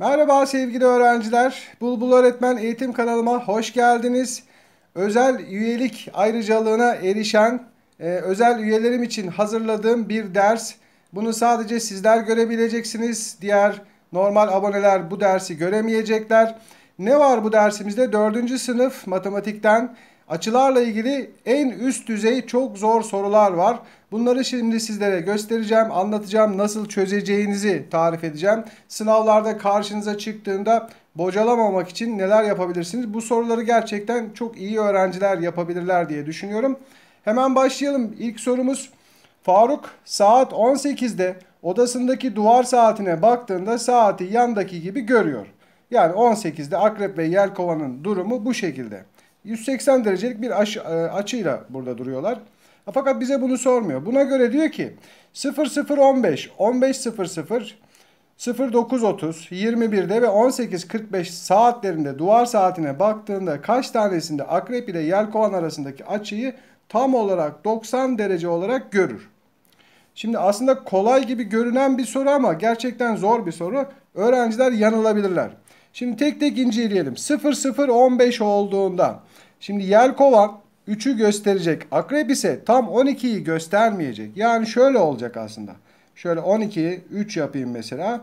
Merhaba sevgili öğrenciler. Bulbul Öğretmen Eğitim kanalıma hoş geldiniz. Özel üyelik ayrıcalığına erişen e, özel üyelerim için hazırladığım bir ders. Bunu sadece sizler görebileceksiniz. Diğer normal aboneler bu dersi göremeyecekler. Ne var bu dersimizde? Dördüncü sınıf matematikten Açılarla ilgili en üst düzey çok zor sorular var. Bunları şimdi sizlere göstereceğim, anlatacağım, nasıl çözeceğinizi tarif edeceğim. Sınavlarda karşınıza çıktığında bocalamamak için neler yapabilirsiniz? Bu soruları gerçekten çok iyi öğrenciler yapabilirler diye düşünüyorum. Hemen başlayalım. İlk sorumuz Faruk saat 18'de odasındaki duvar saatine baktığında saati yandaki gibi görüyor. Yani 18'de akrep ve yelkovanın durumu bu şekilde. 180 derecelik bir aş, e, açıyla burada duruyorlar. Fakat bize bunu sormuyor. Buna göre diyor ki 0015, 1500, 09.30, 21'de ve 18.45 saatlerinde duvar saatine baktığında kaç tanesinde akrep ile yelkovan arasındaki açıyı tam olarak 90 derece olarak görür. Şimdi aslında kolay gibi görünen bir soru ama gerçekten zor bir soru. Öğrenciler yanılabilirler. Şimdi tek tek inceleyelim. 0015 olduğunda, Şimdi yelkovan 3'ü gösterecek. Akrep ise tam 12'yi göstermeyecek. Yani şöyle olacak aslında. Şöyle 12'yi 3 yapayım mesela.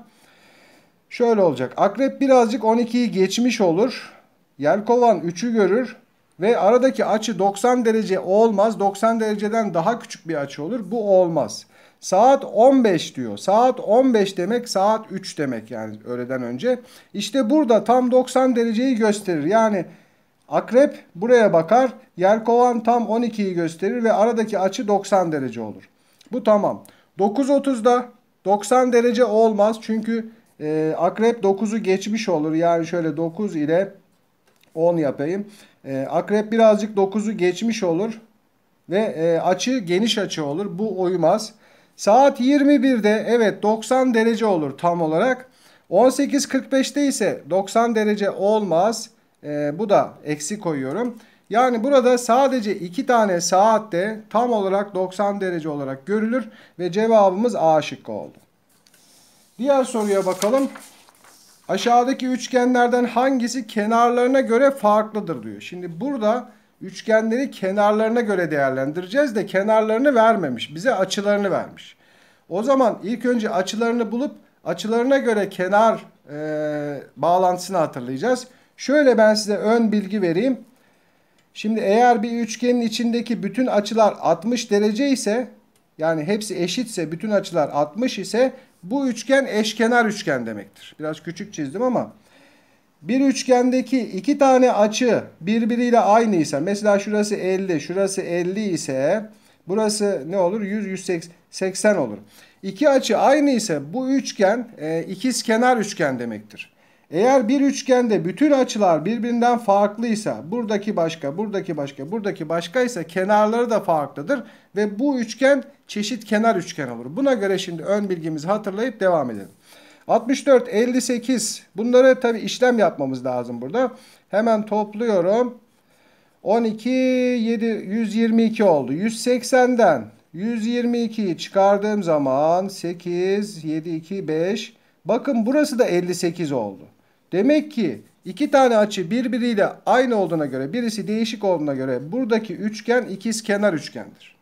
Şöyle olacak. Akrep birazcık 12'yi geçmiş olur. Yelkovan 3'ü görür. Ve aradaki açı 90 derece olmaz. 90 dereceden daha küçük bir açı olur. Bu olmaz. Saat 15 diyor. Saat 15 demek saat 3 demek yani öğleden önce. İşte burada tam 90 dereceyi gösterir. Yani akrep buraya bakar. Yelkovan tam 12'yi gösterir ve aradaki açı 90 derece olur. Bu tamam. 9.30'da 90 derece olmaz. Çünkü e, akrep 9'u geçmiş olur. Yani şöyle 9 ile 10 yapayım. E, akrep birazcık 9'u geçmiş olur. Ve e, açı geniş açı olur. Bu uymaz. Saat 21'de evet 90 derece olur tam olarak. 18.45'te ise 90 derece olmaz. Ee, bu da eksi koyuyorum. Yani burada sadece iki tane saatte tam olarak 90 derece olarak görülür ve cevabımız A şıkkı oldu. Diğer soruya bakalım. Aşağıdaki üçgenlerden hangisi kenarlarına göre farklıdır diyor. Şimdi burada Üçgenleri kenarlarına göre değerlendireceğiz de kenarlarını vermemiş. Bize açılarını vermiş. O zaman ilk önce açılarını bulup açılarına göre kenar e, bağlantısını hatırlayacağız. Şöyle ben size ön bilgi vereyim. Şimdi eğer bir üçgenin içindeki bütün açılar 60 derece ise yani hepsi eşitse bütün açılar 60 ise bu üçgen eşkenar üçgen demektir. Biraz küçük çizdim ama bir üçgendeki iki tane açı birbiriyle aynı ise mesela şurası 50 şurası 50 ise burası ne olur 100 180 olur. İki açı aynı ise bu üçgen e, ikiz kenar üçgen demektir. Eğer bir üçgende bütün açılar birbirinden farklıysa buradaki başka, buradaki başka, buradaki başka ise kenarları da farklıdır. Ve bu üçgen çeşit kenar üçgen olur. Buna göre şimdi ön bilgimizi hatırlayıp devam edelim. 64, 58 bunları tabi işlem yapmamız lazım burada. Hemen topluyorum. 12, 7, 122 oldu. 180'den 122'yi çıkardığım zaman 8, 7, 2, 5. Bakın burası da 58 oldu. Demek ki iki tane açı birbiriyle aynı olduğuna göre birisi değişik olduğuna göre buradaki üçgen ikiz kenar üçgendir.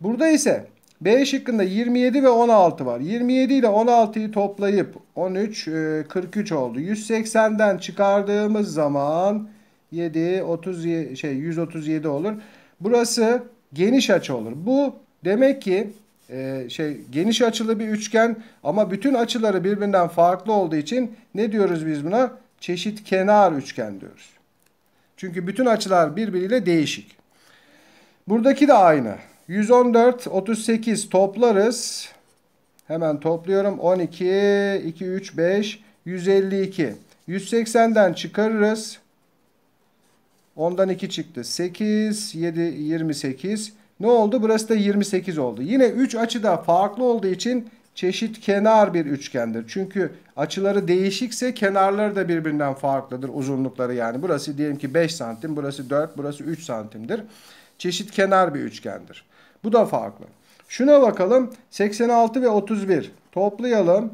Burada ise B şıkkında 27 ve 16 var. 27 ile 16'yı toplayıp 13 43 e, oldu. 180'den çıkardığımız zaman 7 30 şey 137 olur. Burası geniş açı olur. Bu demek ki e, şey geniş açılı bir üçgen ama bütün açıları birbirinden farklı olduğu için ne diyoruz biz buna? Çeşit kenar üçgen diyoruz. Çünkü bütün açılar birbiriyle değişik. Buradaki de aynı. 114, 38 toplarız. Hemen topluyorum. 12, 2, 3, 5, 152. 180'den çıkarırız. Ondan 2 çıktı. 8, 7, 28. Ne oldu? Burası da 28 oldu. Yine 3 da farklı olduğu için çeşit kenar bir üçgendir. Çünkü açıları değişikse kenarları da birbirinden farklıdır uzunlukları yani. Burası diyelim ki 5 santim, burası 4, burası 3 santimdir. Çeşit kenar bir üçgendir. Bu da farklı. Şuna bakalım. 86 ve 31. Toplayalım.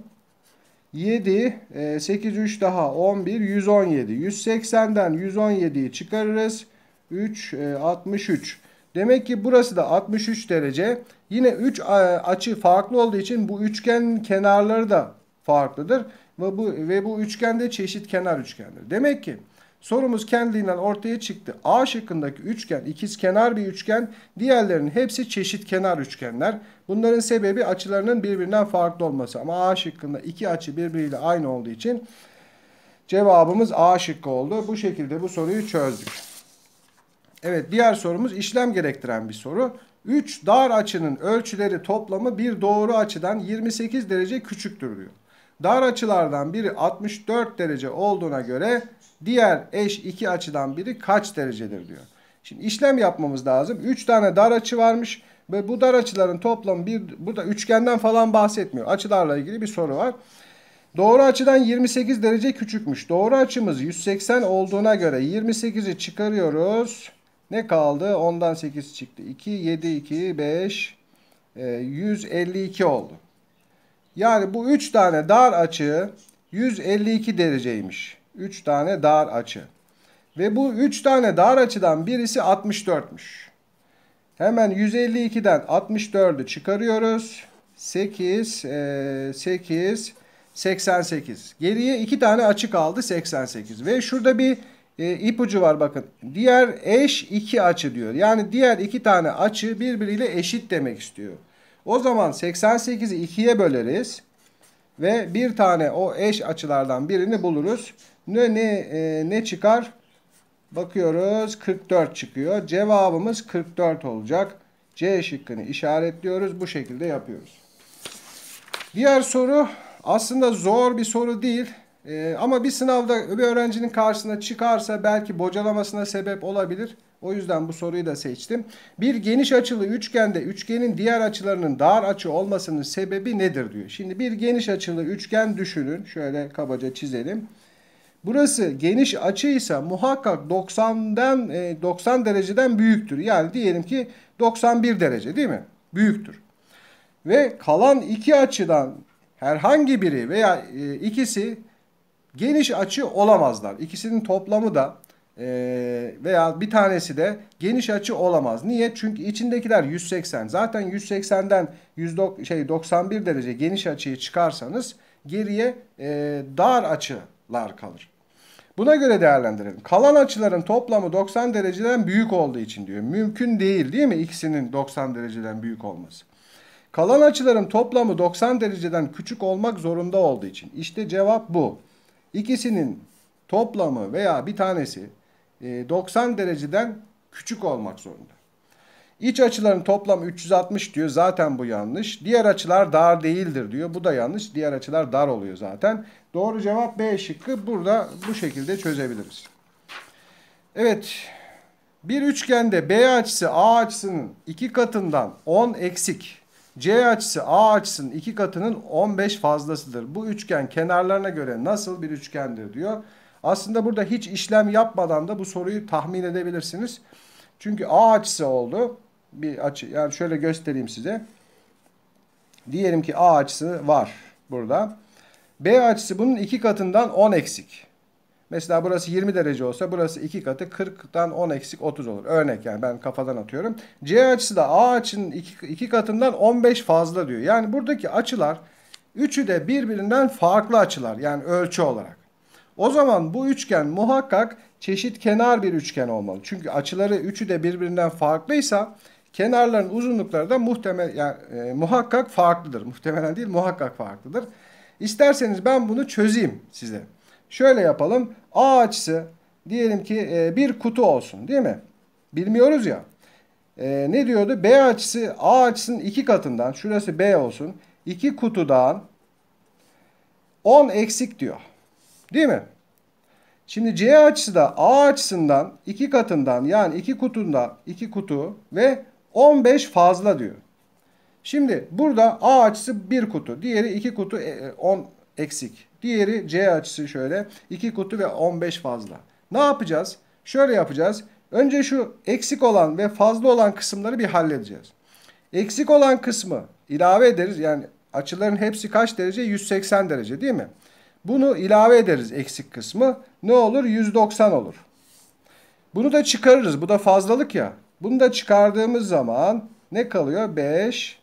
7, 8, 3 daha 11, 117. 180'den 117'yi çıkarırız. 3, 63. E, Demek ki burası da 63 derece. Yine 3 e, açı farklı olduğu için bu üçgen kenarları da farklıdır. Ve bu, ve bu üçgen de çeşit kenar üçgendir. Demek ki Sorumuz kendiliğinden ortaya çıktı. A şıkkındaki üçgen ikiz kenar bir üçgen. Diğerlerinin hepsi çeşit kenar üçgenler. Bunların sebebi açılarının birbirinden farklı olması. Ama A şıkkında iki açı birbiriyle aynı olduğu için cevabımız A şıkkı oldu. Bu şekilde bu soruyu çözdük. Evet diğer sorumuz işlem gerektiren bir soru. 3 dar açının ölçüleri toplamı bir doğru açıdan 28 derece küçüktür diyor. Dar açılardan biri 64 derece olduğuna göre diğer eş iki açıdan biri kaç derecedir diyor. Şimdi işlem yapmamız lazım. 3 tane dar açı varmış ve bu dar açıların toplamı bir burada üçgenden falan bahsetmiyor. Açılarla ilgili bir soru var. Doğru açıdan 28 derece küçükmüş. Doğru açımız 180 olduğuna göre 28'i çıkarıyoruz. Ne kaldı? Ondan 8 çıktı. 2, 7, 2, 5, 152 oldu. Yani bu 3 tane dar açı 152 dereceymiş. 3 tane dar açı. Ve bu 3 tane dar açıdan birisi 64'müş. Hemen 152'den 64'ü çıkarıyoruz. 8, 8, 88. Geriye 2 tane açı kaldı 88. Ve şurada bir e, ipucu var bakın. Diğer eş iki açı diyor. Yani diğer iki tane açı birbiriyle eşit demek istiyor. O zaman 88'i 2'ye böleriz. Ve bir tane o eş açılardan birini buluruz. Ne, ne, e, ne çıkar? Bakıyoruz 44 çıkıyor. Cevabımız 44 olacak. C şıkkını işaretliyoruz. Bu şekilde yapıyoruz. Diğer soru aslında zor bir soru değil. Ee, ama bir sınavda bir öğrencinin karşısına çıkarsa belki bocalamasına sebep olabilir. O yüzden bu soruyu da seçtim. Bir geniş açılı üçgende üçgenin diğer açılarının dar açı olmasının sebebi nedir diyor. Şimdi bir geniş açılı üçgen düşünün. Şöyle kabaca çizelim. Burası geniş açıysa muhakkak 90'dan 90 e, dereceden büyüktür. Yani diyelim ki 91 derece değil mi? Büyüktür. Ve kalan iki açıdan herhangi biri veya e, ikisi geniş açı olamazlar. İkisinin toplamı da e, veya bir tanesi de geniş açı olamaz. Niye? Çünkü içindekiler 180. Zaten 180'den 100, şey 91 derece geniş açıyı çıkarsanız geriye e, dar açılar kalır. Buna göre değerlendirelim. Kalan açıların toplamı 90 dereceden büyük olduğu için diyor. Mümkün değil değil mi ikisinin 90 dereceden büyük olması? Kalan açıların toplamı 90 dereceden küçük olmak zorunda olduğu için. İşte cevap bu. İkisinin toplamı veya bir tanesi 90 ee, dereceden küçük olmak zorunda. İç açıların toplamı 360 diyor. Zaten bu yanlış. Diğer açılar dar değildir diyor. Bu da yanlış. Diğer açılar dar oluyor zaten. Doğru cevap B şıkkı. Burada bu şekilde çözebiliriz. Evet. Bir üçgende B açısı A açısının 2 katından 10 eksik. C açısı A açısının 2 katının 15 fazlasıdır. Bu üçgen kenarlarına göre nasıl bir üçgendir diyor. Aslında burada hiç işlem yapmadan da bu soruyu tahmin edebilirsiniz. Çünkü A açısı oldu. Bir açı yani şöyle göstereyim size. Diyelim ki A açısı var burada. B açısı bunun 2 katından 10 eksik. Mesela burası 20 derece olsa burası 2 katı 40'tan 10 eksik 30 olur. Örnek yani ben kafadan atıyorum. C açısı da A açının 2 katından 15 fazla diyor. Yani buradaki açılar üçü de birbirinden farklı açılar yani ölçü olarak. O zaman bu üçgen muhakkak çeşit kenar bir üçgen olmalı. Çünkü açıları üçü de birbirinden farklıysa kenarların uzunlukları da muhtemel yani, e, muhakkak farklıdır. Muhtemelen değil muhakkak farklıdır. İsterseniz ben bunu çözeyim size. Şöyle yapalım. A açısı diyelim ki e, bir kutu olsun değil mi? Bilmiyoruz ya. E, ne diyordu? B açısı A açısının iki katından şurası B olsun. İki kutudan 10 eksik diyor. Değil mi? Şimdi C açısı da A açısından iki katından yani iki kutundan iki kutu ve 15 fazla diyor. Şimdi burada A açısı bir kutu. Diğeri iki kutu 10 e, e, eksik. Diğeri C açısı şöyle. iki kutu ve 15 fazla. Ne yapacağız? Şöyle yapacağız. Önce şu eksik olan ve fazla olan kısımları bir halledeceğiz. Eksik olan kısmı ilave ederiz. Yani açıların hepsi kaç derece? 180 derece değil mi? Bunu ilave ederiz eksik kısmı. Ne olur? 190 olur. Bunu da çıkarırız. Bu da fazlalık ya. Bunu da çıkardığımız zaman ne kalıyor? 5,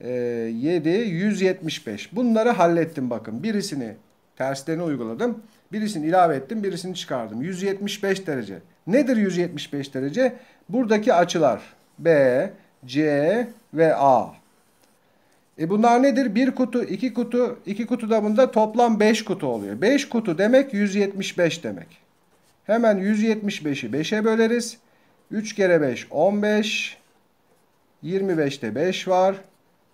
7, 175. Bunları hallettim bakın. Birisini terslerini uyguladım. Birisini ilave ettim, birisini çıkardım. 175 derece. Nedir 175 derece? Buradaki açılar B, C ve A. E bunlar nedir? Bir kutu, iki kutu, iki kutu da bunda toplam beş kutu oluyor. Beş kutu demek 175 demek. Hemen 175'i 5'e böleriz. 3 kere 5 15. 25'te 5 var.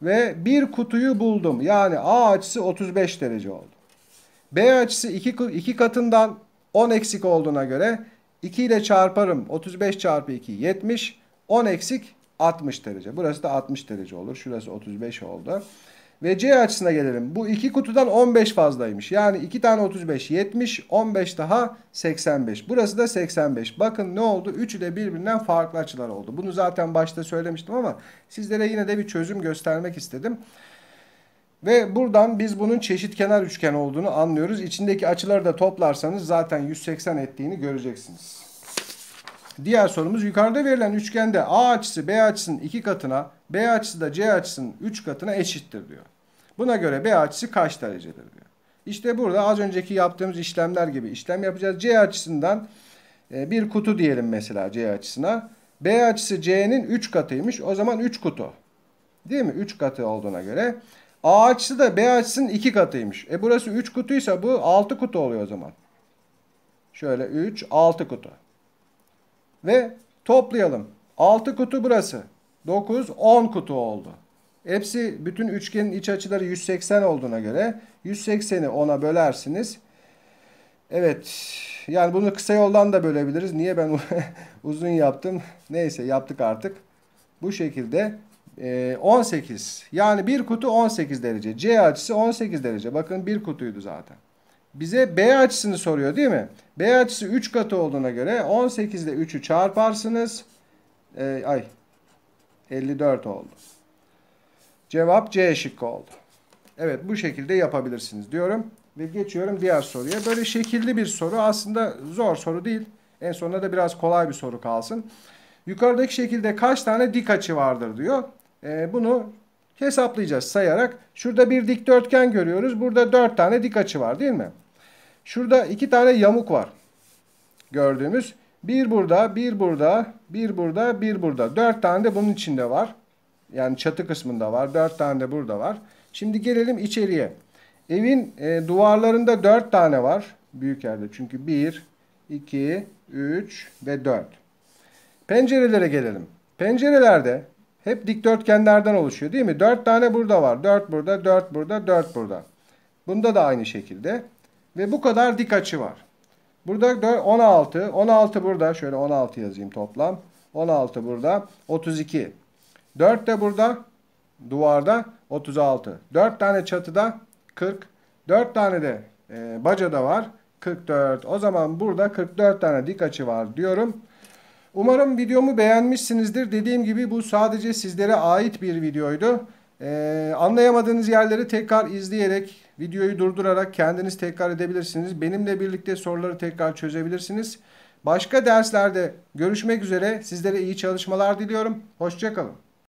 Ve bir kutuyu buldum. Yani A açısı 35 derece oldu. B açısı 2, 2 katından 10 eksik olduğuna göre 2 ile çarparım. 35 çarpı 2 70. 10 eksik 60 derece. Burası da 60 derece olur. Şurası 35 oldu. Ve C açısına gelelim. Bu iki kutudan 15 fazlaymış. Yani iki tane 35 70, 15 daha 85. Burası da 85. Bakın ne oldu? Üçü de birbirinden farklı açılar oldu. Bunu zaten başta söylemiştim ama sizlere yine de bir çözüm göstermek istedim. Ve buradan biz bunun çeşit kenar üçgen olduğunu anlıyoruz. İçindeki açıları da toplarsanız zaten 180 ettiğini göreceksiniz. Diğer sorumuz yukarıda verilen üçgende A açısı B açısının 2 katına, B açısı da C açısının 3 katına eşittir diyor. Buna göre B açısı kaç derecedir diyor. İşte burada az önceki yaptığımız işlemler gibi işlem yapacağız. C açısından e, bir kutu diyelim mesela C açısına. B açısı C'nin 3 katıymış. O zaman 3 kutu. Değil mi? 3 katı olduğuna göre. A açısı da B açısının 2 katıymış. E burası 3 kutuysa bu 6 kutu oluyor o zaman. Şöyle 3, 6 kutu. Ve toplayalım. 6 kutu burası. 9, 10 kutu oldu. Hepsi bütün üçgenin iç açıları 180 olduğuna göre 180'i 10'a bölersiniz. Evet. Yani bunu kısa yoldan da bölebiliriz. Niye ben uzun yaptım? Neyse yaptık artık. Bu şekilde 18 yani bir kutu 18 derece. C açısı 18 derece. Bakın bir kutuydu zaten bize B açısını soruyor değil mi? B açısı 3 katı olduğuna göre 18 ile 3'ü çarparsınız. Ee, ay 54 oldu. Cevap C şıkkı oldu. Evet bu şekilde yapabilirsiniz diyorum. Ve geçiyorum diğer soruya. Böyle şekilli bir soru aslında zor soru değil. En sonunda da biraz kolay bir soru kalsın. Yukarıdaki şekilde kaç tane dik açı vardır diyor. Ee, bunu hesaplayacağız sayarak. Şurada bir dikdörtgen görüyoruz. Burada 4 tane dik açı var değil mi? Şurada 2 tane yamuk var. Gördüğümüz. Bir burada, bir burada, bir burada, bir burada. 4 tane de bunun içinde var. Yani çatı kısmında var. 4 tane de burada var. Şimdi gelelim içeriye. Evin e, duvarlarında 4 tane var. Büyük yerde. Çünkü 1, 2, 3 ve 4. Pencerelere gelelim. Pencerelerde hep dikdörtgenlerden oluşuyor değil mi? 4 tane burada var. 4 burada, 4 burada, 4 burada. Bunda da aynı şekilde. Ve bu kadar dik açı var. Burada 16, 16 burada. Şöyle 16 yazayım toplam. 16 burada, 32. 4 de burada, duvarda 36. 4 tane çatıda 40. 4 tane de e, bacada var 44. O zaman burada 44 tane dik açı var diyorum. Umarım videomu beğenmişsinizdir. Dediğim gibi bu sadece sizlere ait bir videoydu. Ee, anlayamadığınız yerleri tekrar izleyerek, videoyu durdurarak kendiniz tekrar edebilirsiniz. Benimle birlikte soruları tekrar çözebilirsiniz. Başka derslerde görüşmek üzere. Sizlere iyi çalışmalar diliyorum. Hoşçakalın.